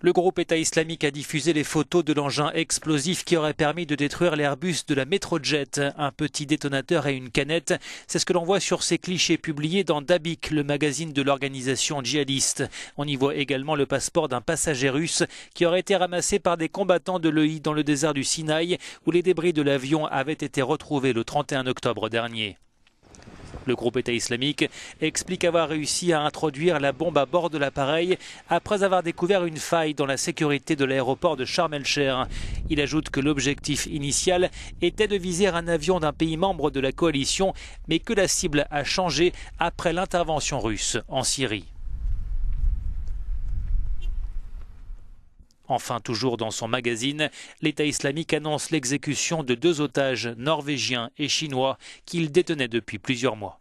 Le groupe État islamique a diffusé les photos de l'engin explosif qui aurait permis de détruire l'Airbus de la Metrojet, un petit détonateur et une canette. C'est ce que l'on voit sur ces clichés publiés dans Dabik, le magazine de l'organisation djihadiste. On y voit également le passeport d'un passager russe qui aurait été ramassé par des combattants de l'EI dans le désert du Sinaï où les débris de l'avion avaient été retrouvés le 31 octobre dernier. Le groupe État islamique explique avoir réussi à introduire la bombe à bord de l'appareil après avoir découvert une faille dans la sécurité de l'aéroport de Sharm el Il ajoute que l'objectif initial était de viser un avion d'un pays membre de la coalition, mais que la cible a changé après l'intervention russe en Syrie. Enfin, toujours dans son magazine, l'État islamique annonce l'exécution de deux otages norvégiens et chinois qu'il détenait depuis plusieurs mois.